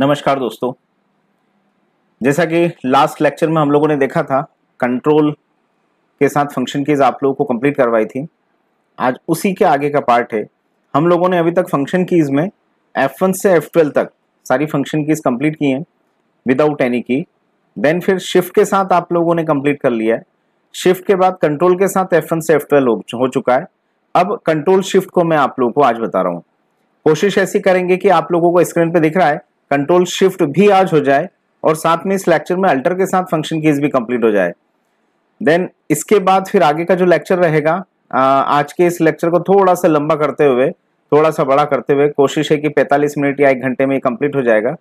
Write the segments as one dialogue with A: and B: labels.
A: नमस्कार दोस्तों जैसा कि लास्ट लेक्चर में हम लोगों ने देखा था कंट्रोल के साथ फंक्शन कीज आप लोगों को कंप्लीट करवाई थी आज उसी के आगे का पार्ट है हम लोगों ने अभी तक फंक्शन कीज में F1 से F12 तक सारी फंक्शन कीज कंप्लीट की हैं विदाउट एनी की देन फिर शिफ्ट के साथ आप लोगों ने कंप्लीट कर लिया है शिफ्ट के बाद कंट्रोल के साथ एफ से एफ हो चुका है अब कंट्रोल शिफ्ट को मैं आप लोगों को आज बता रहा हूँ कोशिश ऐसी करेंगे कि आप लोगों को स्क्रीन पर दिख रहा है कंट्रोल शिफ्ट भी आज हो जाए और साथ में इस लेक्चर में अल्टर के साथ फंक्शन कीज भी कंप्लीट हो जाए देन इसके बाद फिर आगे का जो लेक्चर रहेगा आज के इस लेक्चर को थोड़ा सा लंबा करते हुए थोड़ा सा बड़ा करते हुए कोशिश है कि 45 मिनट या एक घंटे में कंप्लीट हो जाएगा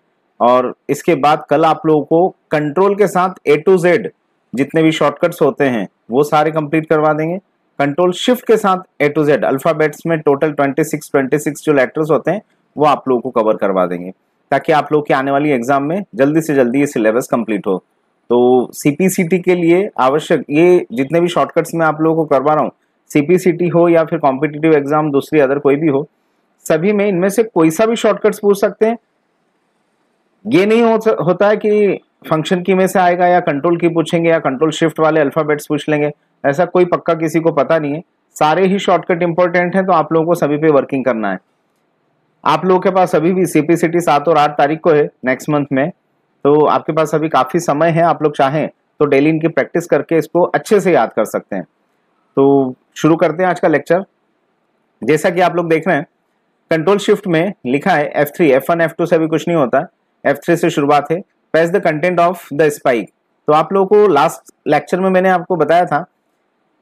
A: और इसके बाद कल आप लोगों को कंट्रोल के साथ ए टू जेड जितने भी शॉर्टकट्स होते हैं वो सारे कंप्लीट करवा देंगे कंट्रोल शिफ्ट के साथ ए टू जेड अल्फ़ाबेट्स में टोटल 26 26 जो लेटर्स होते हैं वो आप लोगों को कवर करवा देंगे ताकि आप लोग के आने वाली एग्जाम में जल्दी से जल्दी ये सिलेबस कंप्लीट हो तो सीपीसीटी के लिए आवश्यक ये जितने भी शॉर्टकट्स मैं आप लोगों को करवा रहा हूँ सीपीसीटी हो या फिर कॉम्पिटिटिव एग्जाम दूसरी अदर कोई भी हो सभी में इनमें से कोई सा भी शॉर्टकट्स पूछ सकते हैं ये नहीं हो, होता है कि फंक्शन की में से आएगा या कंट्रोल की पूछेंगे या कंट्रोल शिफ्ट वाले अल्फ़ाबेट्स पूछ लेंगे ऐसा कोई पक्का किसी को पता नहीं है सारे ही शॉर्टकट इंपॉर्टेंट हैं तो आप लोगों को सभी पे वर्किंग करना है आप लोगों के पास अभी भी सीपीसीटी सात और आठ तारीख को है नेक्स्ट मंथ में तो आपके पास अभी काफ़ी समय है आप लोग चाहें तो डेली इनकी प्रैक्टिस करके इसको अच्छे से याद कर सकते हैं तो शुरू करते हैं आज का लेक्चर जैसा कि आप लोग देख रहे हैं कंट्रोल शिफ्ट में लिखा है F three F one F two से भी कुछ नहीं होता एफ थ्री से शुरुआत है page the content of the spike तो आप लोगों को लास्ट लेक्चर में मैंने आपको बताया था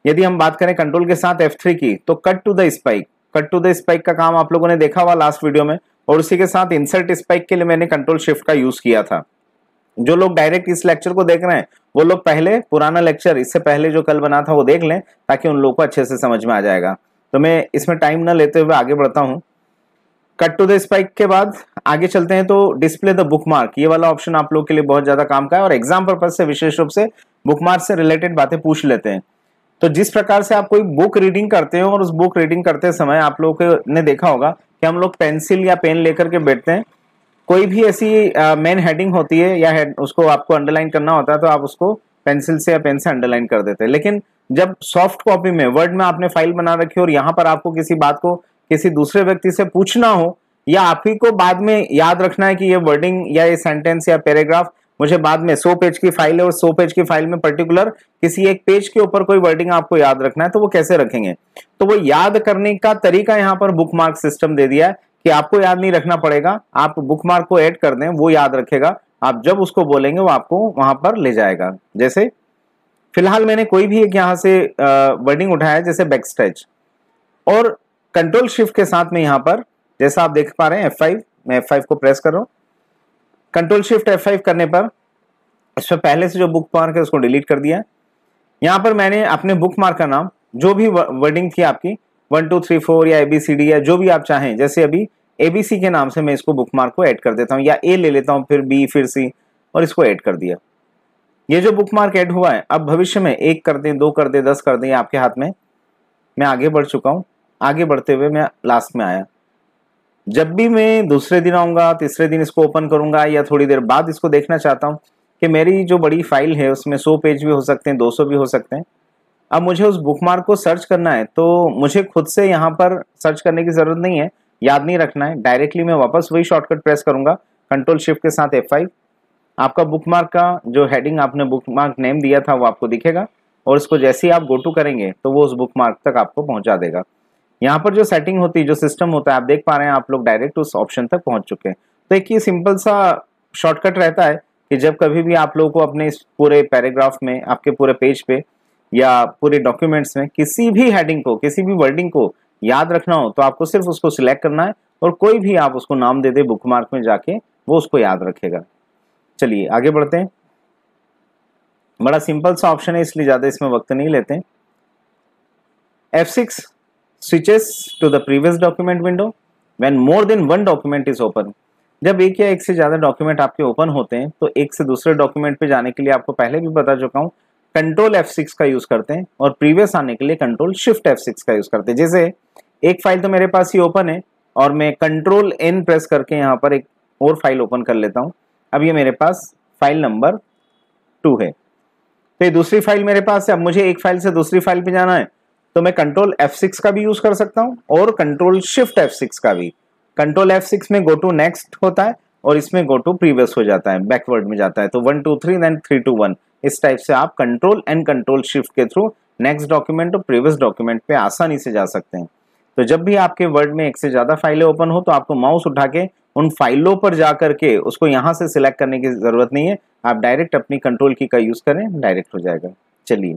A: यदि हम बात करें कंट्रोल के साथ एफ थ्री की तो cut to the spike cut to the spike का काम आप लोगों ने देखा हुआ लास्ट वीडियो में और उसी के साथ इंसर्ट स्पाइक के लिए मैंने कंट्रोल शिफ्ट का यूज किया था जो लोग डायरेक्ट इस लेक्चर को देख रहे हैं वो लोग पहले पुराना लेक्चर इससे पहले जो कल बना था वो देख लें ताकि उन लोगों को अच्छे से समझ में आ जाएगा तो मैं इसमें टाइम ना लेते हुए आगे बढ़ता हूँ कट टू द स्पाइक के बाद आगे चलते हैं तो डिस्प्ले द बुक मार्क ये वाला ऑप्शन आप लोग के लिए बहुत ज़्यादा काम का है और एग्जाम पर्पज से विशेष रूप से बुक मार्क से रिलेटेड बातें पूछ लेते हैं तो जिस प्रकार से आप कोई बुक रीडिंग करते हो और उस बुक रीडिंग करते समय आप लोगों ने देखा होगा कि हम लोग पेंसिल या पेन लेकर के बैठते हैं कोई भी ऐसी मेन हेडिंग होती है या है, उसको आपको अंडरलाइन करना होता है तो आप उसको पेंसिल से या पेन से अंडरलाइन कर देते हैं लेकिन जब सॉफ्ट कॉपी में वर्ड में आपने फाइल बना रखी हो और यहाँ पर आपको किसी बात को किसी दूसरे व्यक्ति से पूछना हो या आप ही को बाद में याद रखना है कि ये वर्डिंग या ये सेंटेंस या पैराग्राफ मुझे बाद में सौ पेज की फाइल है और सौ पेज की फाइल में पर्टिकुलर किसी एक पेज के ऊपर कोई वर्डिंग आपको याद रखना है तो वो कैसे रखेंगे तो वो याद करने का तरीका यहाँ पर बुक सिस्टम दे दिया है कि आपको याद नहीं रखना पड़ेगा आप बुक को एड कर दें वो याद रखेगा आप जब उसको बोलेंगे वो आपको वहां पर ले जाएगा जैसे फिलहाल मैंने कोई भी एक यहां से वर्डिंग उठाया है जैसे बैक स्ट्रेच और कंट्रोल शिफ्ट के साथ में यहां पर जैसा आप देख पा रहे हैं F5 मैं F5 को प्रेस कर रहा हूं कंट्रोल शिफ्ट F5 करने पर इसमें पहले से जो बुक मार्क है उसको डिलीट कर दिया यहाँ पर मैंने अपने बुक मार्क का नाम जो भी वर्डिंग थी आपकी वन टू थ्री फोर या ए बी सी डी या जो भी आप चाहें जैसे अभी ए बी सी के नाम से मैं इसको बुक मार्क को ऐड कर देता हूँ या ए ले लेता हूँ फिर बी फिर सी और इसको ऐड कर दिया ये जो बुक मार्क ऐड हुआ है अब भविष्य में एक कर दें दो कर दें दस कर दें आपके हाथ में मैं आगे बढ़ चुका हूँ आगे बढ़ते हुए मैं लास्ट में आया जब भी मैं दूसरे दिन आऊँगा तीसरे दिन इसको ओपन करूँगा या थोड़ी देर बाद इसको देखना चाहता हूँ कि मेरी जो बड़ी फाइल है उसमें सौ पेज भी हो सकते हैं दो सौ भी हो सकते हैं अब मुझे उस बुक मार्क को सर्च करना है तो मुझे खुद से यहाँ पर सर्च करने की ज़रूरत नहीं है याद नहीं रखना है डायरेक्टली मैं वापस वही शॉर्टकट प्रेस करूंगा कंट्रोल शिफ्ट के साथ एफ फाइव आपका बुक मार्क का जो हैडिंग आपने बुक मार्क नेम दिया था वो आपको दिखेगा और उसको जैसे ही आप गो टू करेंगे तो वो उस बुक मार्क तक आपको पहुँचा देगा यहाँ पर जो सेटिंग होती है जो सिस्टम होता है आप देख पा रहे हैं आप लोग डायरेक्ट उस ऑप्शन तक पहुंच चुके हैं तो एक ये सिंपल सा शॉर्टकट रहता है कि जब कभी भी आप लोगों को अपने इस पूरे पैराग्राफ में आपके पूरे पेज पे या पूरे डॉक्यूमेंट्स में किसी भी हेडिंग को किसी भी वर्डिंग को याद रखना हो तो आपको सिर्फ उसको सिलेक्ट करना है और कोई भी आप उसको नाम दे दे बुक मार्क में जाके वो उसको याद रखेगा चलिए आगे बढ़ते हैं बड़ा सिंपल सा ऑप्शन है इसलिए ज़्यादा इसमें वक्त नहीं लेते हैं F6 switches to the previous document window when more than one document is open. जब एक या एक से ज़्यादा डॉक्यूमेंट आपके ओपन होते हैं तो एक से दूसरे डॉक्यूमेंट पे जाने के लिए आपको पहले भी बता चुका हूँ कंट्रोल F6 का यूज़ करते हैं और प्रीवियस आने के लिए कंट्रोल शिफ्ट F6 का यूज़ करते हैं जैसे एक फाइल तो मेरे पास ही ओपन है और मैं कंट्रोल N प्रेस करके यहाँ पर एक और फाइल ओपन कर लेता हूँ अब ये मेरे पास फाइल नंबर टू है तो ये दूसरी फाइल मेरे पास है अब मुझे एक फाइल से दूसरी फाइल पे जाना है तो मैं कंट्रोल एफ सिक्स का भी यूज कर सकता हूँ और कंट्रोल शिफ्ट एफ सिक्स का भी कंट्रोल एफ सिक्स में गो टू नेक्स्ट होता है और इसमें गो टू प्रीवियस हो जाता है बैकवर्ड में जाता है तो one two three then three two one इस टाइप से आप कंट्रोल एंड कंट्रोल शिफ्ट के थ्रू नेक्स्ट डॉक्यूमेंट और प्रीवियस डॉक्यूमेंट पे आसानी से जा सकते हैं तो जब भी आपके वर्ड में एक से ज़्यादा फाइलें ओपन हो तो आपको माउस उठा के उन फाइलों पर जा करके उसको यहाँ से सिलेक्ट करने की ज़रूरत नहीं है आप डायरेक्ट अपनी कंट्रोल की का यूज़ करें डायरेक्ट हो जाएगा चलिए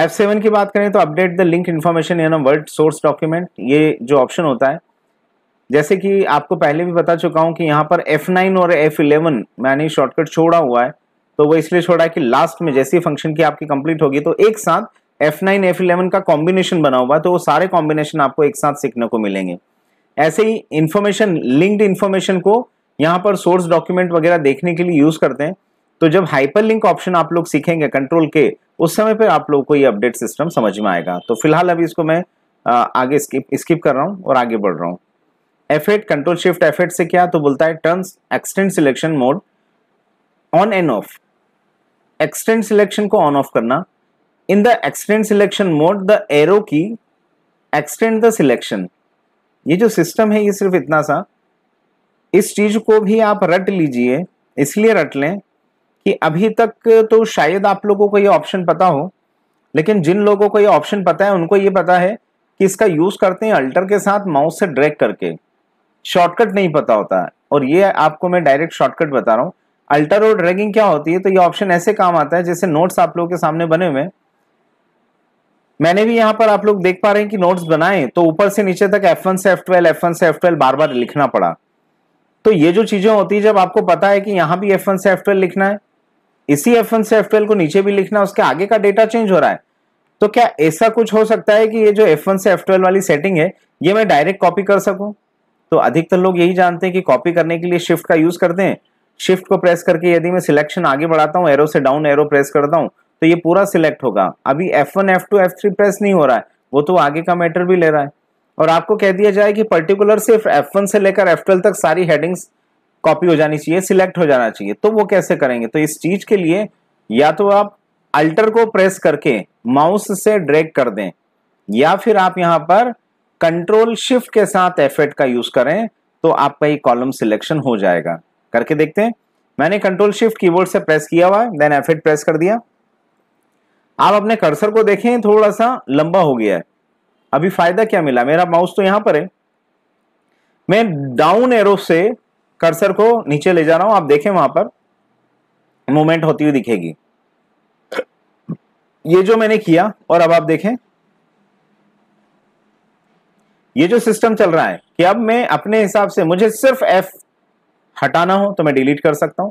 A: एफ सेवन की बात करें तो update the link information in word source document ये जो ऑप्शन होता है जैसे कि आपको पहले भी बता चुका हूँ कि यहाँ पर F9 और F11 मैंने शॉर्टकट छोड़ा हुआ है तो वो इसलिए छोड़ा है कि लास्ट में ही फंक्शन की आपकी कंप्लीट होगी तो एक साथ F9 F11 का कॉम्बिनेशन बना हुआ है तो वो सारे कॉम्बिनेशन आपको एक साथ सीखने को मिलेंगे ऐसे ही इन्फॉर्मेशन लिंक्ड इन्फॉर्मेशन को यहाँ पर सोर्स डॉक्यूमेंट वगैरह देखने के लिए यूज़ करते हैं तो जब हाइपरलिंक ऑप्शन आप लोग सीखेंगे कंट्रोल के उस समय पर आप लोग को ये अपडेट सिस्टम समझ में आएगा तो फिलहाल अभी इसको मैं आगे स्किप स्किप कर रहा हूँ और आगे बढ़ रहा हूँ F eight control shift F eight से क्या तो बोलता है turn extend selection mode on and off extend selection को ऑन ऑफ करना in the extend selection mode the arrow की एक्सटेंड द सिलेक्शन ये जो सिस्टम है ये सिर्फ इतना सा इस चीज को भी आप रट लीजिए इसलिए रट लें कि अभी तक तो शायद आप लोगों को ये ऑप्शन पता हो लेकिन जिन लोगों को ये ऑप्शन पता है उनको ये पता है कि इसका यूज़ करते हैं अल्टर के साथ माउस से ड्रैग करके शॉर्टकट नहीं पता होता है और ये आपको मैं डायरेक्ट शॉर्टकट बता रहा हूँ अल्टर और ड्रैगिंग क्या होती है तो ये ऑप्शन ऐसे काम आता है जैसे नोट्स आप लोगों के सामने बने हुए मैंने भी यहाँ पर आप लोग देख पा रहे हैं कि नोट्स बनाए तो ऊपर से नीचे तक F1 से एफ F1 से F12 बार बार लिखना पड़ा तो ये जो चीज़ें होती है जब आपको पता है कि यहाँ भी वन से F12 लिखना है इसी एफ से एफ को नीचे भी लिखना उसके आगे का डेटा चेंज हो रहा है तो क्या ऐसा कुछ हो सकता है कि ये जो एफ से एफ वाली सेटिंग है ये मैं डायरेक्ट कॉपी कर सकूं तो अधिकतर लोग यही जानते हैं कि कॉपी करने के लिए शिफ्ट का यूज करते हैं शिफ्ट को प्रेस करके यदि मैं सिलेक्शन आगे बढ़ाता हूँ एरो से डाउन एरो प्रेस करता हूँ तो ये पूरा सिलेक्ट होगा अभी F one F two F three press नहीं हो रहा है वो तो आगे का मैटर भी ले रहा है और आपको कह दिया जाए कि पर्टिकुलर सिर्फ एफ वन से लेकर एफ ट्वेल्व तक सारी हेडिंग्स कॉपी हो जानी चाहिए सिलेक्ट हो जाना चाहिए तो वो कैसे करेंगे तो इस चीज के लिए या तो आप अल्टर को प्रेस करके माउस से ड्रैग कर दें या फिर आप यहां पर कंट्रोल शिफ्ट के साथ एफेट का यूज करें तो आपका ये कॉलम सिलेक्शन हो जाएगा करके देखते हैं मैंने कंट्रोल शिफ्ट कीबोर्ड से प्रेस किया हुआ है देन एफेट प्रेस कर दिया आप अपने कर्सर को देखें थोड़ा सा लंबा हो गया है अभी फायदा क्या मिला मेरा माउस तो यहां पर है मैं डाउन एरो से कर्सर को नीचे ले जा रहा हूं आप देखें वहां पर मूवमेंट होती हुई दिखेगी ये जो मैंने किया और अब आप देखें ये जो सिस्टम चल रहा है कि अब मैं अपने हिसाब से मुझे सिर्फ एफ हटाना हो तो मैं डिलीट कर सकता हूं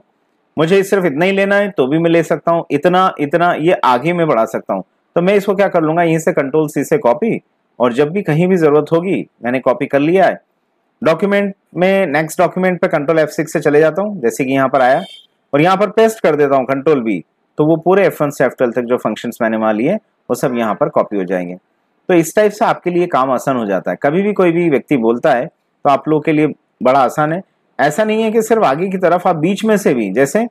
A: मुझे सिर्फ इतना ही लेना है तो भी मैं ले सकता हूं इतना इतना ये आगे में बढ़ा सकता हूं तो मैं इसको क्या कर लूंगा यहीं से कंट्रोल सी से कॉपी और जब भी कहीं भी जरूरत होगी मैंने कॉपी कर लिया है डॉक्यूमेंट में नेक्स्ट डॉक्यूमेंट पे कंट्रोल सिक्स से चले जाता हूँ जैसे कि यहाँ पर आया और यहाँ पर पेस्ट कर देता हूँ कंट्रोल बी तो वो पूरे वन से F12 तक जो फंक्शन मैंने वहाँ लिए वो सब यहाँ पर कॉपी हो जाएंगे तो इस टाइप से आपके लिए काम आसान हो जाता है कभी भी कोई भी व्यक्ति बोलता है तो आप लोगों के लिए बड़ा आसान है ऐसा नहीं है कि सिर्फ आगे की तरफ आप बीच में से भी जैसे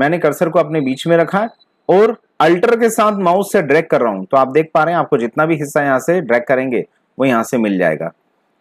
A: मैंने कर्सर को अपने बीच में रखा और अल्टर के साथ माउस से ड्रैग कर रहा हूँ तो आप देख पा रहे हैं आपको जितना भी हिस्सा यहाँ से ड्रैग करेंगे वो यहाँ से मिल जाएगा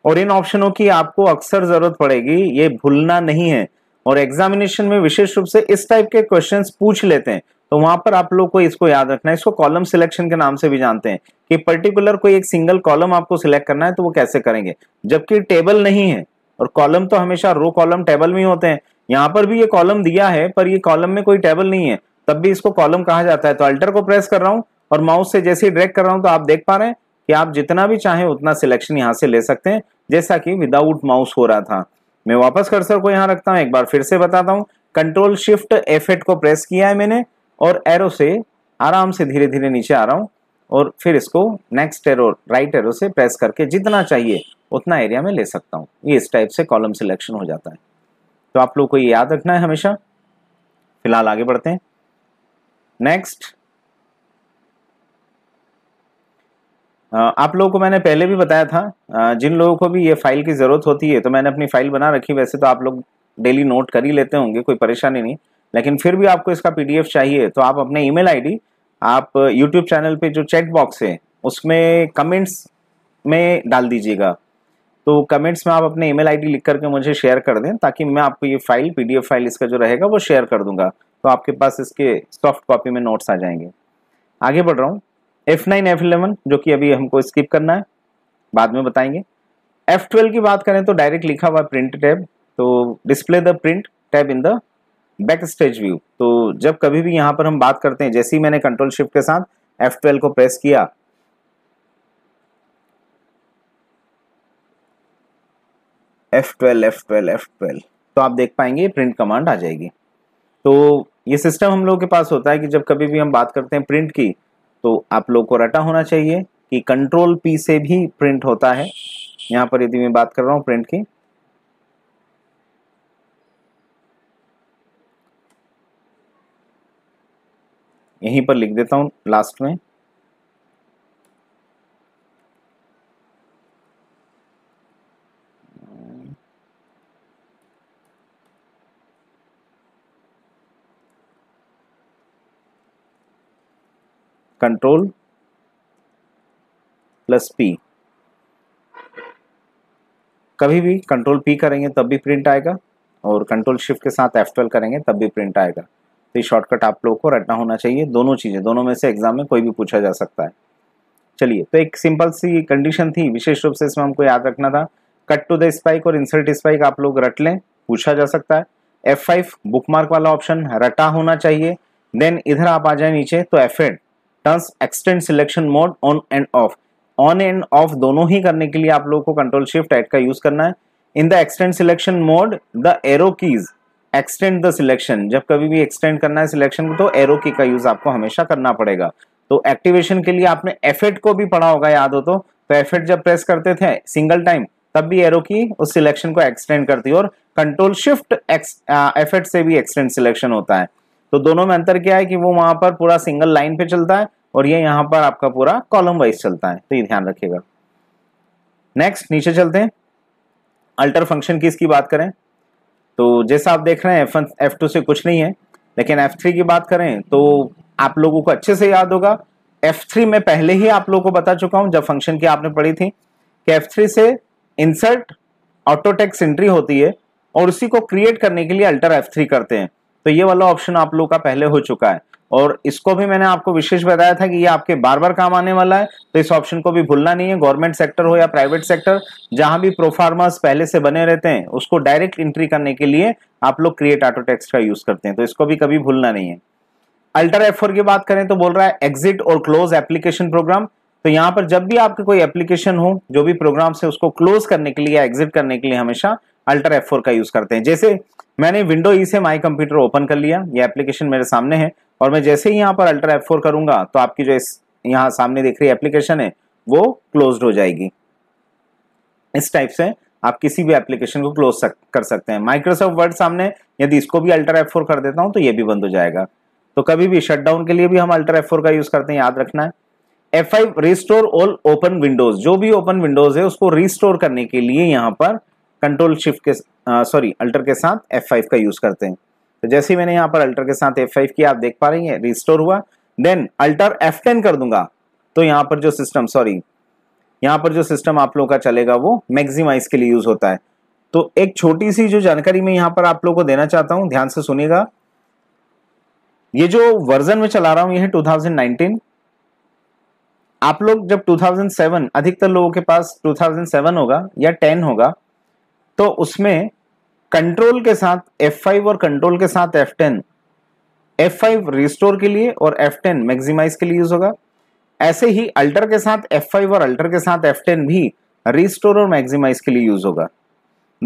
A: और इन ऑप्शनों की आपको अक्सर जरूरत पड़ेगी ये भूलना नहीं है और एग्जामिनेशन में विशेष रूप से इस टाइप के क्वेश्चन पूछ लेते हैं तो वहां पर आप लोग को इसको याद रखना है इसको कॉलम सिलेक्शन के नाम से भी जानते हैं कि पर्टिकुलर कोई एक सिंगल कॉलम आपको सिलेक्ट करना है तो वो कैसे करेंगे जबकि टेबल नहीं है और कॉलम तो हमेशा रो कॉलम टेबल में होते हैं यहाँ पर भी ये कॉलम दिया है पर ये कॉलम में कोई टेबल नहीं है तब भी इसको कॉलम कहा जाता है तो अल्टर को प्रेस कर रहा हूँ और माउस से जैसे ही ड्रैग कर रहा हूँ तो आप देख पा रहे हैं कि आप जितना भी चाहें उतना सिलेक्शन यहाँ से ले सकते हैं जैसा कि विदाउट माउस हो रहा था मैं वापस कर्सर को यहाँ रखता हूँ एक बार फिर से बताता हूँ कंट्रोल शिफ्ट एफेट को प्रेस किया है मैंने और एरो से आराम से धीरे धीरे नीचे आ रहा हूँ और फिर इसको नेक्स्ट एरो राइट एरो से प्रेस करके जितना चाहिए उतना एरिया में ले सकता हूँ ये इस टाइप से कॉलम सिलेक्शन हो जाता है तो आप लोग को ये याद रखना है हमेशा फिलहाल आगे बढ़ते हैं नेक्स्ट आप लोगों को मैंने पहले भी बताया था जिन लोगों को भी ये फाइल की ज़रूरत होती है तो मैंने अपनी फ़ाइल बना रखी वैसे तो आप लोग डेली नोट कर ही लेते होंगे कोई परेशानी नहीं लेकिन फिर भी आपको इसका पीडीएफ चाहिए तो आप अपने ईमेल आईडी आप यूट्यूब चैनल पे जो चैट बॉक्स है उसमें कमेंट्स में डाल दीजिएगा तो कमेंट्स में आप अपने ईमेल आईडी लिख करके मुझे शेयर कर दें ताकि मैं आपको ये फाइल पीडीएफ फाइल इसका जो रहेगा वो शेयर कर दूंगा तो आपके पास इसके सॉफ्ट कॉपी में नोट्स आ जाएंगे आगे बढ़ रहा हूँ एफ नाइन एफ इलेवन जो कि अभी हमको स्किप करना है बाद में बताएंगे एफ ट्वेल्व की बात करें तो डायरेक्ट लिखा हुआ प्रिंट टैब तो display the print tab in the backstage view तो जब कभी भी यहां पर हम बात करते हैं जैसे ही मैंने कंट्रोल शिफ्ट के साथ एफ ट्वेल्व को प्रेस किया F twelve F twelve F twelve तो आप देख पाएंगे प्रिंट कमांड आ जाएगी तो ये सिस्टम हम लोगों के पास होता है कि जब कभी भी हम बात करते हैं प्रिंट की तो आप लोग को रटा होना चाहिए कि कंट्रोल पी से भी प्रिंट होता है यहां पर यदि मैं बात कर रहा हूं प्रिंट की यहीं पर लिख देता हूं लास्ट में कंट्रोल प्लस पी कभी भी कंट्रोल पी करेंगे तब भी प्रिंट आएगा और कंट्रोल शिफ्ट के साथ एफ ट्वेल्व करेंगे तब भी प्रिंट आएगा तो ये शॉर्टकट आप लोगों को रटना होना चाहिए दोनों चीज़ें दोनों में से एग्जाम में कोई भी पूछा जा सकता है चलिए तो एक सिंपल सी कंडीशन थी विशेष रूप से इसमें हमको याद रखना था कट टू द स्पाइक और इंसर्ट स्पाइक आप लोग रट लें पूछा जा सकता है एफ फाइव बुकमार्क वाला ऑप्शन रटा होना चाहिए देन इधर आप आ जाए नीचे तो F eight button extend selection mode on and off on and off दोनों ही करने के लिए आप लोगों को कंट्रोल शिफ्ट एट का यूज करना है in the extend selection mode the arrow keys extend the selection जब कभी भी एक्सटेंड करना है सिलेक्शन को तो एरो की का यूज आपको हमेशा करना पड़ेगा तो एक्टिवेशन के लिए आपने एफ को भी पढ़ा होगा याद हो तो तो एफ जब प्रेस करते थे सिंगल टाइम तब भी एरो की उस सिलेक्शन को एक्सटेंड करती है और कंट्रोल शिफ्ट एफ से भी एक्सटेंड सिलेक्शन होता है तो दोनों में अंतर क्या है कि वो वहां पर पूरा सिंगल लाइन पे चलता है और ये यहां पर आपका पूरा कॉलम वाइज चलता है तो ये ध्यान रखिएगा नेक्स्ट नीचे चलते हैं अल्टर फंक्शन की इसकी बात करें तो जैसा आप देख रहे हैं एफ वन एफ टू से कुछ नहीं है लेकिन एफ थ्री की बात करें तो आप लोगों को अच्छे से याद होगा एफ थ्री में पहले ही आप लोगों को बता चुका हूं जब फंक्शन की आपने पढ़ी थी कि एफ थ्री से इंसर्ट ऑटोटेक्स एंट्री होती है और उसी को क्रिएट करने के लिए अल्टर एफ थ्री करते हैं तो ये वाला ऑप्शन आप लोगों का पहले हो चुका है और इसको भी मैंने आपको विशेष बताया था कि ये आपके बार बार काम आने वाला है तो इस ऑप्शन को भी भूलना नहीं है गवर्नमेंट सेक्टर हो या प्राइवेट सेक्टर जहां भी प्रोफार्मर्स पहले से बने रहते हैं उसको डायरेक्ट एंट्री करने के लिए आप लोग क्रिएट ऑटो टेक्स्ट का यूज करते हैं तो इसको भी कभी भूलना नहीं है अल्टर एफ की बात करें तो बोल रहा है एग्जिट और क्लोज एप्लीकेशन प्रोग्राम तो यहाँ पर जब भी आपके कोई एप्लीकेशन हो जो भी प्रोग्राम से उसको क्लोज करने के लिए या एग्जिट करने के लिए हमेशा अल्टर एफ का यूज करते हैं जैसे मैंने विंडो ई e से माई कंप्यूटर ओपन कर लिया ये एप्लीकेशन मेरे सामने है और मैं जैसे ही यहाँ पर अल्ट्रा एफ फोर करूंगा तो आपकी जो इस यहाँ सामने दिख रही एप्लीकेशन है वो क्लोज हो जाएगी इस टाइप से आप किसी भी एप्लीकेशन को क्लोज सक, कर सकते हैं माइक्रोसॉफ्ट वर्ड सामने यदि इसको भी अल्ट्रा एफ फोर कर देता हूँ तो ये भी बंद हो जाएगा तो कभी भी शटडाउन के लिए भी हम अल्ट्रा एफ फोर का यूज़ करते हैं याद रखना है F five restore all open windows जो भी ओपन विंडोज है उसको रिस्टोर करने के लिए यहाँ पर कंट्रोल शिफ्ट के सॉरी अल्टर के साथ एफ फाइव का यूज़ करते हैं तो जैसे मैंने यहाँ पर अल्टर के साथ एफ फाइव किया आप देख पा रही है रिस्टोर हुआ देन अल्टर एफ टेन कर दूंगा तो यहाँ पर जो सिस्टम सॉरी यहाँ पर जो सिस्टम आप लोगों का चलेगा वो मैक्सिमाइज के लिए यूज होता है तो एक छोटी सी जो जानकारी मैं यहाँ पर आप लोगों को देना चाहता हूँ ध्यान से सुनेगा ये जो वर्जन में चला रहा हूं ये है 2019 आप लोग जब 2007 अधिकतर लोगों के पास 2007 होगा या 10 होगा तो उसमें कंट्रोल के साथ F5 और कंट्रोल के साथ F10 F5 रिस्टोर के लिए और F10 मैक्सिमाइज के लिए यूज होगा ऐसे ही अल्टर के साथ F5 और अल्टर के साथ F10 भी रिस्टोर और मैक्सिमाइज के लिए यूज होगा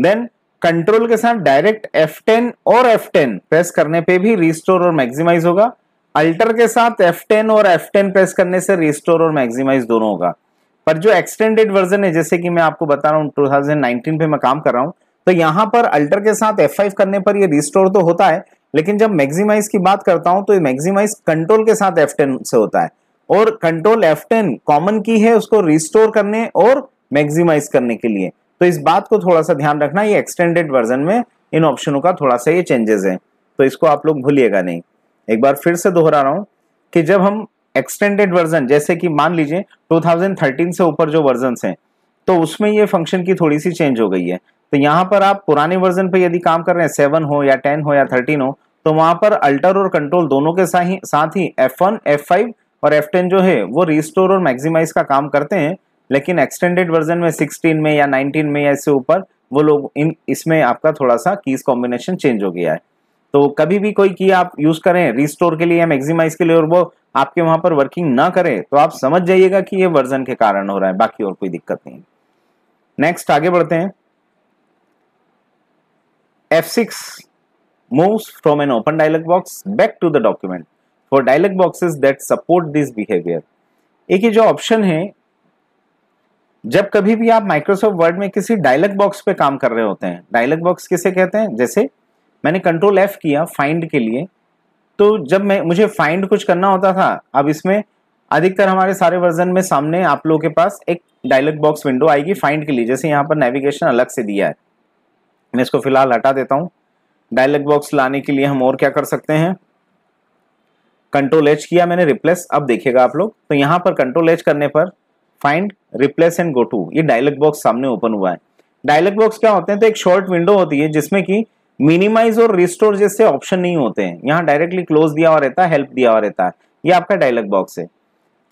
A: देन कंट्रोल के साथ डायरेक्ट F10 और F10 प्रेस करने पे भी रिस्टोर और मैक्सिमाइज होगा अल्टर के साथ F10 और F10 प्रेस करने से रिस्टोर और मैक्सिमाइज दोनों होगा पर जो एक्सटेंडेड वर्जन है जैसे कि मैं आपको बता रहा हूँ 2019 पे मैं काम कर रहा हूँ तो यहाँ पर अल्टर के साथ F5 करने पर ये रिस्टोर तो होता है लेकिन जब मैक्सिमाइज की बात करता हूं तो मैक्सिमाइज कंट्रोल के साथ F10 से होता है और कंट्रोल F10 कॉमन की है उसको रिस्टोर करने और मैक्सिमाइज करने के लिए तो इस बात को थोड़ा सा ध्यान रखना ये एक्सटेंडेड वर्जन में इन ऑप्शनों का थोड़ा सा ये चेंजेस है तो इसको आप लोग भूलिएगा नहीं एक बार फिर से दोहरा रहा हूँ कि जब हम एक्सटेंडेड वर्जन जैसे कि मान लीजिए 2013 से ऊपर जो वर्जन हैं तो उसमें ये फंक्शन की थोड़ी सी चेंज हो गई है तो यहाँ पर आप पुराने वर्जन पे यदि काम कर रहे हैं सेवन हो या टेन हो या थर्टीन हो तो वहां पर अल्टर और कंट्रोल दोनों के साथ ही साथ ही एफ वन एफ फाइव और एफ टेन जो है वो रिस्टोर और मैक्सिमाइज का काम करते हैं लेकिन एक्सटेंडेड वर्जन में सिक्सटीन में या नाइनटीन में या इससे ऊपर वो लोग इन इसमें आपका थोड़ा सा कीज कॉम्बिनेशन चेंज हो गया है तो कभी भी कोई की आप यूज करें रिस्टोर के लिए या मैक्सिमाइज के लिए और वो आपके वहां पर वर्किंग ना करें तो आप समझ जाइएगा कि ये वर्जन के कारण हो रहा है बाकी और कोई दिक्कत नहीं नेक्स्ट आगे बढ़ते हैं F6 moves from an open dialog box back to the document for dialog boxes that support this behaviour एक ये जो ऑप्शन है जब कभी भी आप माइक्रोसॉफ्ट वर्ड में किसी डायलॉग बॉक्स पे काम कर रहे होते हैं डायलॉग बॉक्स किसे कहते हैं जैसे मैंने कंट्रोल एफ किया फाइंड के लिए तो जब मैं मुझे फाइंड कुछ करना होता था अब इसमें अधिकतर हमारे सारे वर्जन में सामने आप लोगों के पास एक डायलॉग बॉक्स विंडो आएगी फाइंड के लिए जैसे यहाँ पर नेविगेशन अलग से दिया है मैं इसको फिलहाल हटा देता हूँ डायलॉग बॉक्स लाने के लिए हम और क्या कर सकते हैं कंट्रोल एच किया मैंने रिप्लेस अब देखिएगा आप लोग तो यहाँ पर कंट्रोल एच करने पर find replace and go to ये डायलॉग बॉक्स सामने ओपन हुआ है डायलॉग बॉक्स क्या होते हैं तो एक शॉर्ट विंडो होती है जिसमें कि मिनिमाइज और रिस्टोर जैसे ऑप्शन नहीं होते हैं यहाँ डायरेक्टली क्लोज दिया हुआ रहता है हेल्प दिया हुआ रहता है ये आपका डायलॉग बॉक्स है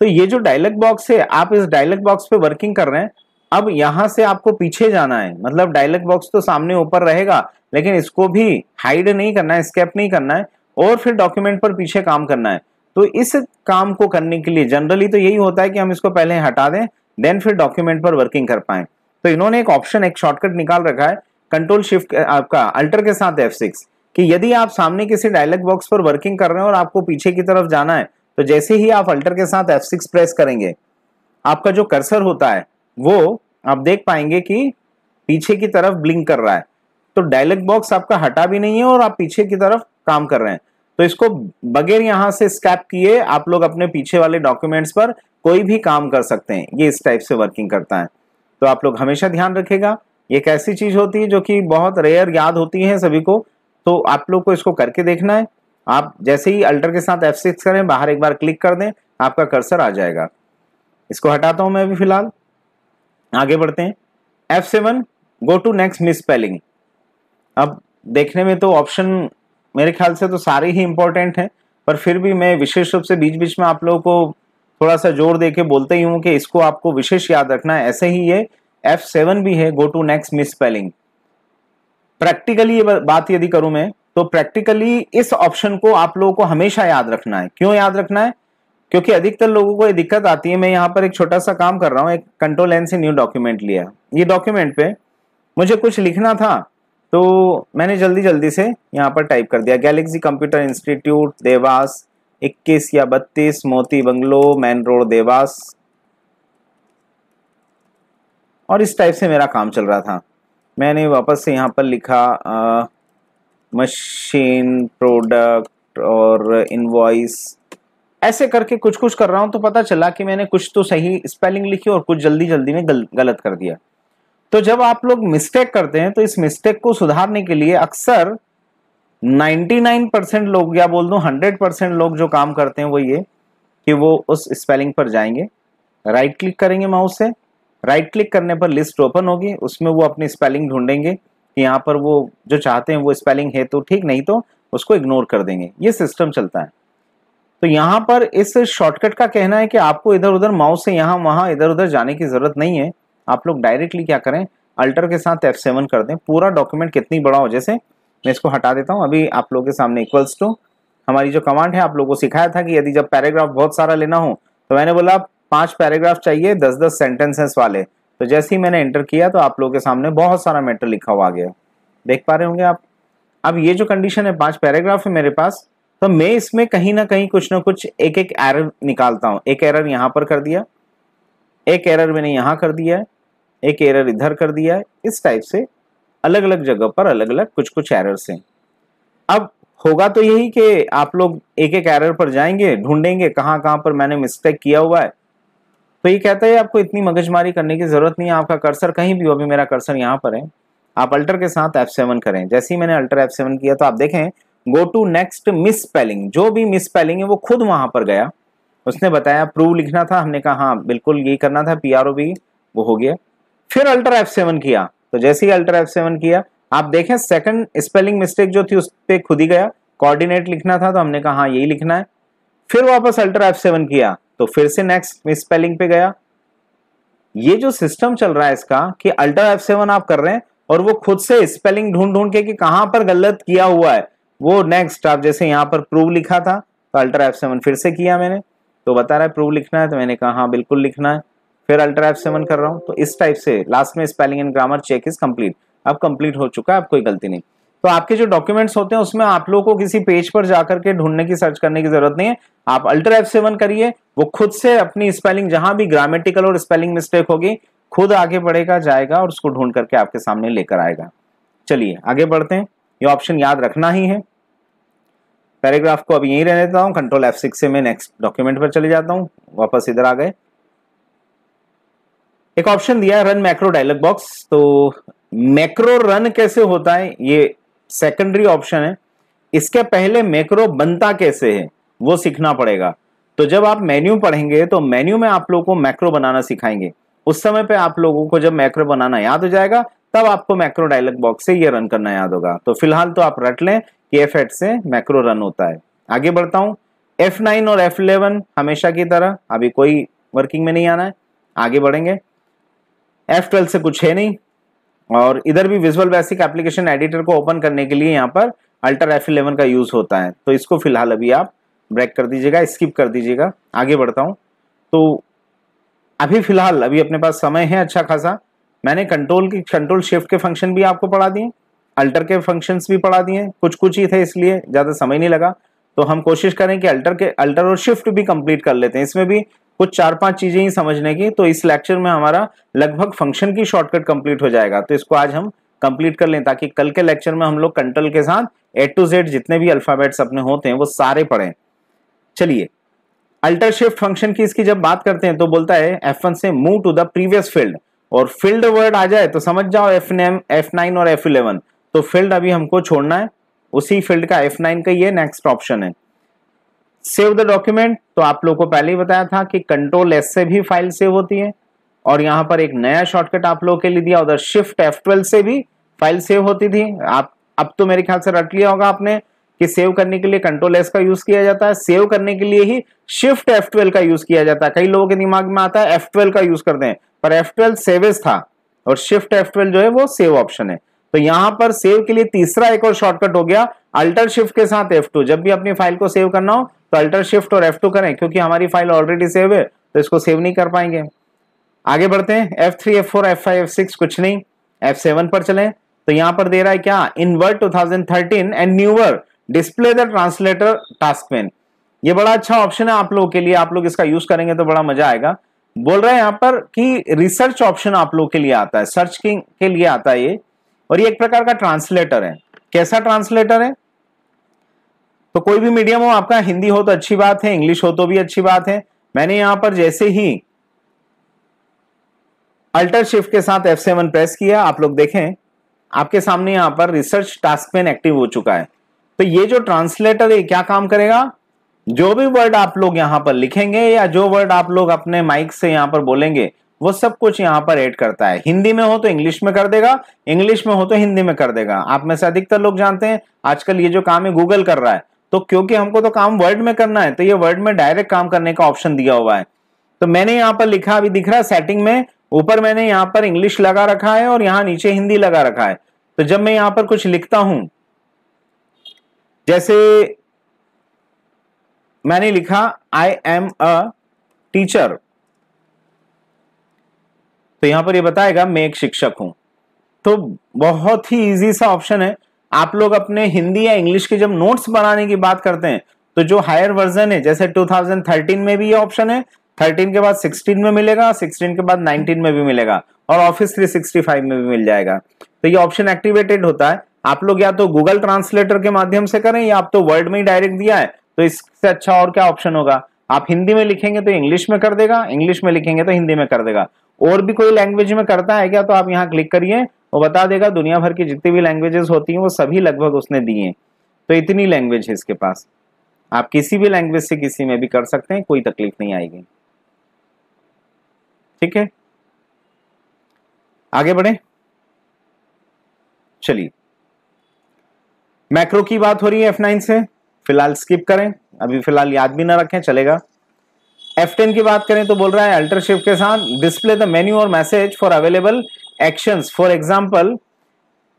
A: तो ये जो डायलॉग बॉक्स है आप इस डायलॉग बॉक्स पे वर्किंग कर रहे हैं अब यहां से आपको पीछे जाना है मतलब डायलॉग बॉक्स तो सामने ऊपर रहेगा लेकिन इसको भी हाइड नहीं करना है स्केप नहीं करना है और फिर डॉक्यूमेंट पर पीछे काम करना है तो इस काम को करने के लिए जनरली तो यही होता है कि हम इसको पहले हटा दें देन फिर डॉक्यूमेंट पर वर्किंग कर पाए तो इन्होंने एक ऑप्शन एक शॉर्टकट निकाल रखा है कंट्रोल शिफ्ट आपका अल्टर के साथ एफ सिक्स यदि आप सामने किसी डायलॉग बॉक्स पर वर्किंग कर रहे हैं और आपको पीछे की तरफ जाना है तो जैसे ही आप अल्टर के साथ एफ सिक्स प्रेस करेंगे आपका जो कर्सर होता है वो आप देख पाएंगे कि पीछे की तरफ ब्लिंक कर रहा है तो डायलॉग बॉक्स आपका हटा भी नहीं है और आप पीछे की तरफ काम कर रहे हैं तो इसको बगैर यहां से स्कैप किए आप लोग अपने पीछे वाले डॉक्यूमेंट्स पर कोई भी काम कर सकते हैं ये इस टाइप से वर्किंग करता है तो आप लोग हमेशा ध्यान रखेगा ये एक ऐसी चीज़ होती है जो कि बहुत रेयर याद होती है सभी को तो आप लोग को इसको करके देखना है आप जैसे ही अल्टर के साथ एफ सिक्स करें बाहर एक बार क्लिक कर दें आपका कर्सर आ जाएगा इसको हटाता हूं मैं अभी फिलहाल आगे बढ़ते हैं F seven go to next misspelling अब देखने में तो ऑप्शन मेरे ख्याल से तो सारे ही इंपॉर्टेंट हैं पर फिर भी मैं विशेष रूप से बीच बीच में आप लोगों को थोड़ा सा जोर दे के बोलते ही हूँ कि इसको आपको विशेष याद रखना है ऐसे ही ये एफ सेवन भी है go to next misspelling practically ये बात यदि करूँ मैं तो प्रैक्टिकली इस ऑप्शन को आप लोगों को हमेशा याद रखना है क्यों याद रखना है क्योंकि अधिकतर लोगों को ये दिक्कत आती है मैं यहाँ पर एक छोटा सा काम कर रहा हूँ एक कंट्रोल एन से न्यू डॉक्यूमेंट लिया ये डॉक्यूमेंट पे मुझे कुछ लिखना था तो मैंने जल्दी जल्दी से यहाँ पर टाइप कर दिया गैलेक्सी कंप्यूटर इंस्टीट्यूट देवास 21 या 32 मोती बंगलो मैन रोड देवास और इस टाइप से मेरा काम चल रहा था मैंने वापस से यहाँ पर लिखा आ, मशीन प्रोडक्ट और इनवॉइस ऐसे करके कुछ कुछ कर रहा हूँ तो पता चला कि मैंने कुछ तो सही स्पेलिंग लिखी और कुछ जल्दी जल्दी में गल, गलत कर दिया तो जब आप लोग मिस्टेक करते हैं तो इस मिस्टेक को सुधारने के लिए अक्सर 99 परसेंट लोग या बोल दूँ 100 परसेंट लोग जो काम करते हैं वो ये कि वो उस स्पेलिंग पर जाएंगे राइट क्लिक करेंगे माउस से राइट क्लिक करने पर लिस्ट ओपन होगी उसमें वो अपनी स्पेलिंग ढूंढेंगे यहाँ पर वो जो चाहते हैं वो स्पेलिंग है तो ठीक नहीं तो उसको इग्नोर कर देंगे ये सिस्टम चलता है तो यहाँ पर इस शॉर्टकट का कहना है कि आपको इधर उधर माउस से यहाँ वहाँ इधर उधर जाने की ज़रूरत नहीं है आप लोग डायरेक्टली क्या करें अल्टर के साथ एफ सेवन कर दें पूरा डॉक्यूमेंट कितनी बड़ा हो जैसे मैं इसको हटा देता हूँ अभी आप लोगों के सामने इक्वल्स टू हमारी जो कमांड है आप लोगों को सिखाया था कि यदि जब पैराग्राफ बहुत सारा लेना हो तो मैंने बोला पांच पैराग्राफ चाहिए दस दस सेंटेंसेस वाले तो जैसे ही मैंने एंटर किया तो आप लोगों के सामने बहुत सारा मैटर लिखा हुआ आ गया देख पा रहे होंगे आप अब ये जो कंडीशन है पांच पैराग्राफ है मेरे पास तो मैं इसमें कहीं ना कहीं कुछ ना कुछ एक एक एरर निकालता हूँ एक एरर यहाँ पर कर दिया एक एरर मैंने यहाँ कर दिया है एक एरर इधर कर दिया है इस टाइप से अलग अलग जगह पर अलग अलग कुछ कुछ एरर से अब होगा तो यही कि आप लोग एक एक एरर पर जाएंगे ढूंढेंगे कहाँ कहाँ पर मैंने मिस्टेक किया हुआ है तो ये कहता है आपको इतनी मगजमारी करने की ज़रूरत नहीं है आपका कर्सर कहीं भी हो अभी मेरा कर्सर यहाँ पर है आप अल्टर के साथ एफ सेवन करें जैसे ही मैंने अल्टर एफ सेवन किया तो आप देखें go to next misspelling जो भी मिस स्पेलिंग है वो खुद वहाँ पर गया उसने बताया प्रूव लिखना था हमने कहा हाँ बिल्कुल यही करना था पी आर ओ भी वो हो गया फिर अल्टर एफ सेवन किया तो जैसे ही अल्टर एफ सेवन किया आप देखें सेकंड स्पेलिंग मिस्टेक जो थी उस पर खुद ही गया कोऑर्डिनेट लिखना था तो हमने कहा हाँ यही लिखना है फिर वापस अल्टर एफ सेवन किया तो फिर से नेक्स्ट मिस स्पेलिंग पे गया ये जो सिस्टम चल रहा है इसका कि अल्ट्रा एफ सेवन आप कर रहे हैं और वो खुद से स्पेलिंग ढूंढ ढूंढ के कि कहां पर गलत किया हुआ है वो नेक्स्ट आप जैसे यहां पर प्रूव लिखा था तो अल्ट्रा एफ सेवन फिर से किया मैंने तो बता रहा है प्रूव लिखना है तो मैंने कहा हाँ बिल्कुल लिखना है फिर अल्ट्रा एफ सेवन कर रहा हूं तो इस टाइप से लास्ट में spelling and grammar check is complete अब कंप्लीट हो चुका है अब कोई गलती नहीं तो आपके जो डॉक्यूमेंट्स होते हैं उसमें आप लोगों को किसी पेज पर जाकर के ढूंढने की सर्च करने की जरूरत नहीं है आप अल्टर एफ सेवन करिए वो खुद से अपनी स्पेलिंग जहां भी ग्रामेटिकल और स्पेलिंग मिस्टेक होगी खुद आगे बढ़ेगा जाएगा और उसको ढूंढ करके आपके सामने लेकर आएगा चलिए आगे बढ़ते हैं ये ऑप्शन याद रखना ही है पैराग्राफ को अब यहीं रहने देता हूँ कंट्रोल एफ सिक्स से मैं नेक्स्ट डॉक्यूमेंट पर चले जाता हूँ वापस इधर आ गए एक ऑप्शन दिया है रन मैक्रो डायलॉग बॉक्स तो मैक्रो रन कैसे होता है ये सेकेंडरी ऑप्शन है इसके पहले मैक्रो बनता कैसे है वो सीखना पड़ेगा तो जब आप मेन्यू पढ़ेंगे तो मेन्यू में आप लोगों को मैक्रो बनाना सिखाएंगे उस समय पे आप लोगों को जब मैक्रो बनाना याद हो जाएगा तब आपको मैक्रो डायलॉग बॉक्स से ये रन करना याद होगा तो फिलहाल तो आप रट लें कि एफ एट से मैक्रो रन होता है आगे बढ़ता हूँ एफ नाइन और एफ इलेवन हमेशा की तरह अभी कोई वर्किंग में नहीं आना है आगे बढ़ेंगे एफ ट्वेल्व से कुछ है नहीं और इधर भी विजुअल बेसिक एप्लीकेशन एडिटर को ओपन करने के लिए यहाँ पर अल्टर एफ इलेवन का यूज़ होता है तो इसको फिलहाल अभी आप ब्रेक कर दीजिएगा स्किप कर दीजिएगा आगे बढ़ता हूँ तो अभी फिलहाल अभी अपने पास समय है अच्छा खासा मैंने कंट्रोल की कंट्रोल शिफ्ट के फंक्शन भी आपको पढ़ा दिए अल्टर के फंक्शंस भी पढ़ा दिए कुछ कुछ ही थे इसलिए ज़्यादा समय नहीं लगा तो हम कोशिश करें कि अल्टर के अल्टर और शिफ्ट भी कंप्लीट कर लेते हैं इसमें भी कुछ चार पांच चीजें ही समझने की तो इस लेक्चर में हमारा लगभग फंक्शन की शॉर्टकट कंप्लीट हो जाएगा तो इसको आज हम कंप्लीट कर लें ताकि कल के लेक्चर में हम लोग कंट्रोल के साथ ए टू जेड जितने भी अल्फाबेट्स अपने होते हैं वो सारे पढ़े चलिए अल्टर शिफ्ट फंक्शन की इसकी जब बात करते हैं तो बोलता है एफ से move to the previous field और फील्ड वर्ड आ जाए तो समझ जाओ एफ एफ नाइन और एफ इलेवन तो फील्ड अभी हमको छोड़ना है उसी फील्ड का एफ नाइन का ये नेक्स्ट ऑप्शन है सेव द डॉक्यूमेंट तो आप लोगों को पहले ही बताया था कि कंट्रोल एस से भी फाइल सेव होती है और यहाँ पर एक नया शॉर्टकट आप लोगों के लिए दिया उधर शिफ्ट एफ ट्वेल्व से भी फाइल सेव होती थी आप अब तो मेरे ख्याल से रट लिया होगा आपने कि सेव करने के लिए कंट्रोल एस का यूज किया जाता है सेव करने के लिए ही शिफ्ट एफ ट्वेल्व का यूज किया जाता है कई लोगों के दिमाग में आता है एफ ट्वेल्व का यूज करते हैं पर एफ ट्वेल्व सेवेज था और शिफ्ट एफ ट्वेल्व जो है वो सेव ऑप्शन है तो यहां पर सेव के लिए तीसरा एक और शॉर्टकट हो गया अल्टर शिफ्ट के साथ एफ टू जब भी अपनी फाइल को सेव करना हो तो अल्टर शिफ्ट और टू करें क्योंकि हमारी फाइल ऑलरेडी सेव है तो इसको सेव नहीं कर पाएंगे आगे बढ़ते हैं F F three F five F six कुछ नहीं एफ सेवन पर चले तो यहाँ पर दे रहा है क्या thousand thirteen and newer display the translator task pane ये बड़ा अच्छा ऑप्शन है आप लोगों के लिए आप लोग इसका यूज करेंगे तो बड़ा मजा आएगा बोल रहे हैं यहाँ पर कि रिसर्च ऑप्शन आप लोग के लिए आता है सर्च के लिए आता है ये और ये एक प्रकार का ट्रांसलेटर है कैसा ट्रांसलेटर है तो कोई भी मीडियम हो आपका हिंदी हो तो अच्छी बात है इंग्लिश हो तो भी अच्छी बात है मैंने यहां पर जैसे ही अल्टर शिफ्ट के साथ एफ सेवन प्रेस किया आप लोग देखें आपके सामने यहां पर रिसर्च टास्क पेन एक्टिव हो चुका है तो ये जो ट्रांसलेटर है क्या काम करेगा जो भी वर्ड आप लोग यहां पर लिखेंगे या जो वर्ड आप लोग अपने माइक से यहां पर बोलेंगे वो सब कुछ यहां पर ऐड करता है हिंदी में हो तो इंग्लिश में कर देगा इंग्लिश में हो तो हिंदी में कर देगा आप में से अधिकतर लोग जानते हैं आजकल ये जो काम है गूगल कर रहा है तो क्योंकि हमको तो काम वर्ड में करना है तो ये वर्ड में डायरेक्ट काम करने का ऑप्शन दिया हुआ है तो मैंने यहाँ पर लिखा अभी दिख रहा है सेटिंग में ऊपर मैंने यहाँ पर इंग्लिश लगा रखा है और यहाँ नीचे हिंदी लगा रखा है तो जब मैं यहाँ पर कुछ लिखता हूं जैसे मैंने लिखा आई एम अ टीचर तो यहां पर ये यह बताएगा मैं एक शिक्षक हूं तो बहुत ही इजी सा ऑप्शन है आप लोग अपने हिंदी या इंग्लिश के जब नोट्स बनाने की बात करते हैं तो जो हायर वर्जन है जैसे 2013 में भी ये ऑप्शन है 13 के बाद 16 में मिलेगा 16 के बाद 19 में भी मिलेगा और ऑफिस 365 में भी मिल जाएगा तो ये ऑप्शन एक्टिवेटेड होता है आप लोग या तो गूगल ट्रांसलेटर के माध्यम से करें या आप तो वर्ड में ही डायरेक्ट दिया है तो इससे अच्छा और क्या ऑप्शन होगा आप हिंदी में लिखेंगे तो इंग्लिश में कर देगा इंग्लिश में लिखेंगे तो हिंदी में कर देगा और भी कोई लैंग्वेज में करता है क्या तो आप यहाँ क्लिक करिए वो बता देगा दुनिया भर की जितनी भी लैंग्वेजेस होती हैं वो सभी लगभग उसने दी हैं तो इतनी लैंग्वेज है इसके पास आप किसी भी लैंग्वेज से किसी में भी कर सकते हैं कोई तकलीफ नहीं आएगी ठीक है आगे बढ़े चलिए मैक्रो की बात हो रही है एफ नाइन से फिलहाल स्किप करें अभी फिलहाल याद भी ना रखें चलेगा एफ टेन की बात करें तो बोल रहा है अल्टरशिप के साथ डिस्प्ले द मेन्यू और message for available actions for example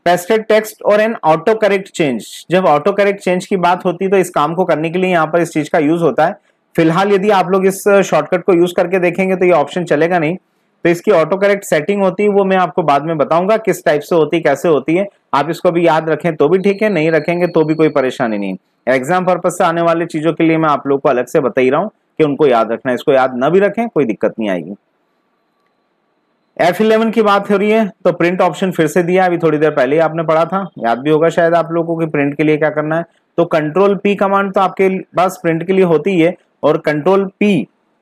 A: pasted text और एन ऑटो करेक्ट चेंज जब ऑटो करेक्ट चेंज की बात होती है तो इस काम को करने के लिए यहाँ पर इस चीज का यूज होता है फिलहाल यदि आप लोग इस शॉर्टकट uh, को यूज करके देखेंगे तो ये ऑप्शन चलेगा नहीं तो इसकी ऑटो करेक्ट सेटिंग होती है वो मैं आपको बाद में बताऊंगा किस टाइप से होती है कैसे होती है आप इसको भी याद रखें तो भी ठीक है नहीं रखेंगे तो भी कोई परेशानी नहीं एग्जाम पर्पज से आने वाली चीजों के लिए मैं आप लोग को अलग से बता ही रहा हूँ कि उनको याद रखना इसको याद न भी रखें कोई दिक्कत नहीं आएगी एफ इलेवन की बात हो रही है तो प्रिंट ऑप्शन फिर से दिया अभी थोड़ी देर पहले ही आपने पढ़ा था याद भी होगा शायद आप लोगों को प्रिंट के लिए क्या करना है तो कंट्रोल पी कमांड तो आपके पास प्रिंट के लिए होती है और कंट्रोल पी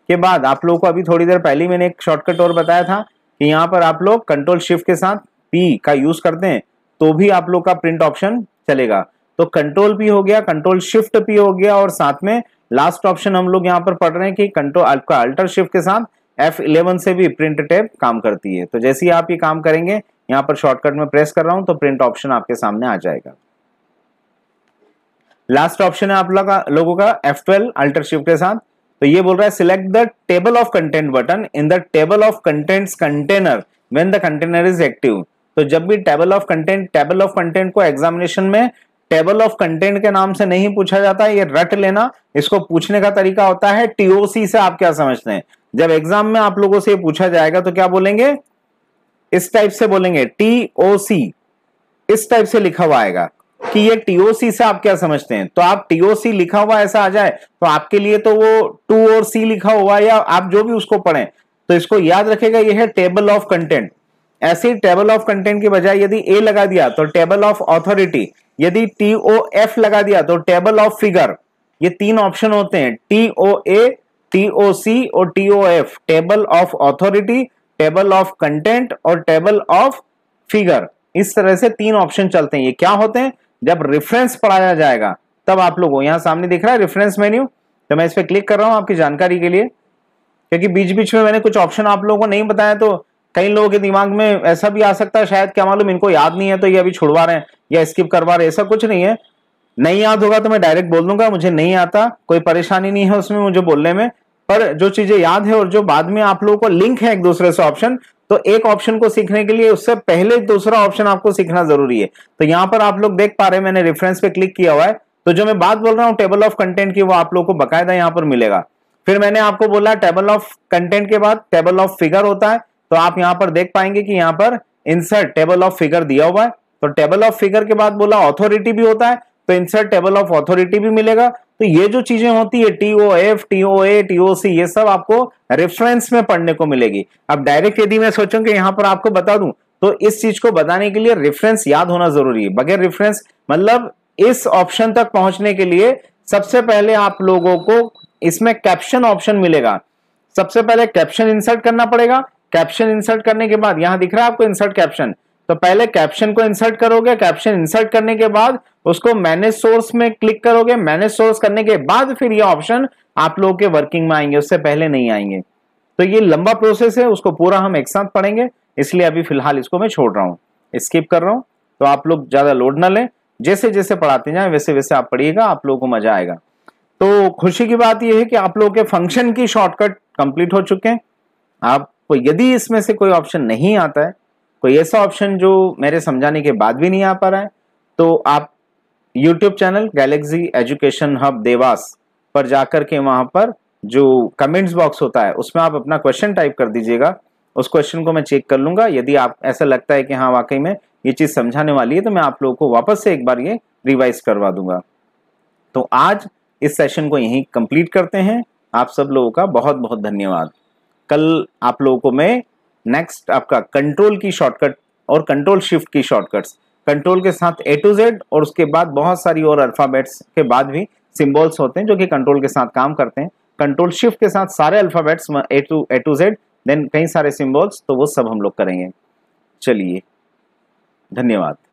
A: के बाद आप लोगों को अभी थोड़ी देर पहले मैंने एक शॉर्टकट और बताया था कि यहाँ पर आप लोग कंट्रोल शिफ्ट के साथ पी का यूज करते हैं तो भी आप लोग का प्रिंट ऑप्शन चलेगा तो कंट्रोल पी हो गया कंट्रोल शिफ्ट पी हो गया और साथ में लास्ट ऑप्शन हम लोग यहाँ पर पढ़ रहे हैं कि कंट्रोल आपका अल्टर शिफ्ट के साथ एफ इलेवन से भी प्रिंट टैब काम करती है तो जैसे ही आप ये काम करेंगे यहां पर शॉर्टकट में प्रेस कर रहा हूं तो प्रिंट ऑप्शन आपके सामने आ जाएगा लास्ट ऑप्शन है आप लगा, लोगों का एफ अल्टर शिफ्ट के साथ तो ये बोल रहा है select the table of content button in the table of content container when the container is active तो जब भी table of content table of content को एग्जामिनेशन में टेबल ऑफ कंटेंट के नाम से नहीं पूछा जाता ये रट लेना इसको पूछने का तरीका होता है टीओसी से आप क्या समझते हैं जब एग्जाम में आप लोगों से पूछा जाएगा तो क्या बोलेंगे इस टाइप से बोलेंगे टी ओ सी इस टाइप से लिखा हुआ आएगा कि ये टीओसी से आप क्या समझते हैं तो आप टीओसी लिखा हुआ ऐसा आ जाए तो आपके लिए तो वो टू और सी लिखा हुआ या आप जो भी उसको पढ़ें तो इसको याद रखेगा ये है टेबल ऑफ कंटेंट ऐसे ही टेबल ऑफ कंटेंट की बजाय यदि ए लगा दिया तो टेबल ऑफ ऑथोरिटी यदि टी ओ एफ लगा दिया तो टेबल ऑफ फिगर ये तीन ऑप्शन होते हैं टी ओ ए टीओसी और TOF table of authority table of content और टेबल ऑफ फिगर इस तरह से तीन ऑप्शन चलते हैं ये क्या होते हैं जब रेफरेंस पढ़ाया जाएगा तब आप लोगों यहाँ सामने दिख रहा है रेफरेंस मेन्यू तो मैं इस पर क्लिक कर रहा हूं आपकी जानकारी के लिए क्योंकि बीच बीच में मैंने कुछ ऑप्शन आप लोगों को नहीं बताया तो कई लोगों के दिमाग में ऐसा भी आ सकता है शायद क्या मालूम इनको याद नहीं है तो ये अभी छुड़वा रहे हैं या स्किप करवा रहे हैं ऐसा कुछ नहीं है नहीं याद होगा तो मैं डायरेक्ट बोल दूंगा मुझे नहीं आता कोई परेशानी नहीं है उसमें मुझे बोलने में पर जो चीजें याद है और जो बाद में आप लोगों को लिंक है एक दूसरे से ऑप्शन तो एक ऑप्शन को सीखने के लिए उससे पहले दूसरा ऑप्शन आपको सीखना जरूरी है तो यहाँ पर आप लोग देख पा रहे हैं मैंने रेफरेंस पे क्लिक किया हुआ है तो जो मैं बात बोल रहा हूँ टेबल ऑफ कंटेंट की वो आप लोग को बकायदा यहां पर मिलेगा फिर मैंने आपको बोला टेबल ऑफ कंटेंट के बाद टेबल ऑफ फिगर होता है तो आप यहाँ पर देख पाएंगे कि यहाँ पर इंसर्ट टेबल ऑफ फिगर दिया हुआ है तो टेबल ऑफ फिगर के बाद बोला ऑथोरिटी भी होता है तो इंसर्ट टेबल ऑफ ऑथोरिटी भी मिलेगा तो ये जो चीजें होती है T O F T O A T O C ये सब आपको रेफरेंस में पढ़ने को मिलेगी अब डायरेक्ट यदि मैं सोचूं कि यहां पर आपको बता दूं तो इस चीज को बताने के लिए रेफरेंस याद होना जरूरी है बगैर रेफरेंस मतलब इस ऑप्शन तक पहुंचने के लिए सबसे पहले आप लोगों को इसमें कैप्शन ऑप्शन मिलेगा सबसे पहले कैप्शन इंसर्ट करना पड़ेगा कैप्शन इंसर्ट करने के बाद यहां दिख रहा है आपको इंसर्ट कैप्शन तो पहले कैप्शन को इंसर्ट करोगे कैप्शन इंसर्ट करने के बाद उसको मैनेज सोर्स में क्लिक करोगे मैनेज सोर्स करने के बाद फिर ये ऑप्शन आप लोगों के वर्किंग में आएंगे उससे पहले नहीं आएंगे तो ये लंबा प्रोसेस है उसको पूरा हम एक साथ पढ़ेंगे इसलिए अभी फिलहाल इसको मैं छोड़ रहा हूँ स्किप कर रहा हूँ तो आप लोग ज्यादा लोड ना लें जैसे जैसे पढ़ाते जाए वैसे वैसे आप पढ़िएगा आप लोगों को मजा आएगा तो खुशी की बात यह है कि आप लोगों के फंक्शन की शॉर्टकट कंप्लीट हो चुके हैं आप तो यदि इसमें से कोई ऑप्शन नहीं आता है कोई ऐसा ऑप्शन जो मेरे समझाने के बाद भी नहीं आ पा रहा है तो आप YouTube channel Galaxy Education Hub Dewas पर जाकर के वहाँ पर जो कमेंट्स बॉक्स होता है उसमें आप अपना क्वेश्चन टाइप कर दीजिएगा उस क्वेश्चन को मैं चेक कर लूंगा यदि आप ऐसा लगता है कि हाँ वाकई में ये चीज़ समझाने वाली है तो मैं आप लोगों को वापस से एक बार ये रिवाइज करवा दूंगा तो आज इस सेशन को यहीं कंप्लीट करते हैं आप सब लोगों का बहुत बहुत धन्यवाद कल आप लोगों को मैं नेक्स्ट आपका कंट्रोल की शॉर्टकट और कंट्रोल शिफ्ट की शॉर्टकट्स कंट्रोल के साथ ए टू जेड और उसके बाद बहुत सारी और अल्फ़ाबेट्स के बाद भी सिम्बॉल्स होते हैं जो कि कंट्रोल के साथ काम करते हैं कंट्रोल शिफ्ट के साथ सारे alphabets A to A to Z then कई सारे सिम्बॉल्स तो वो सब हम लोग करेंगे चलिए धन्यवाद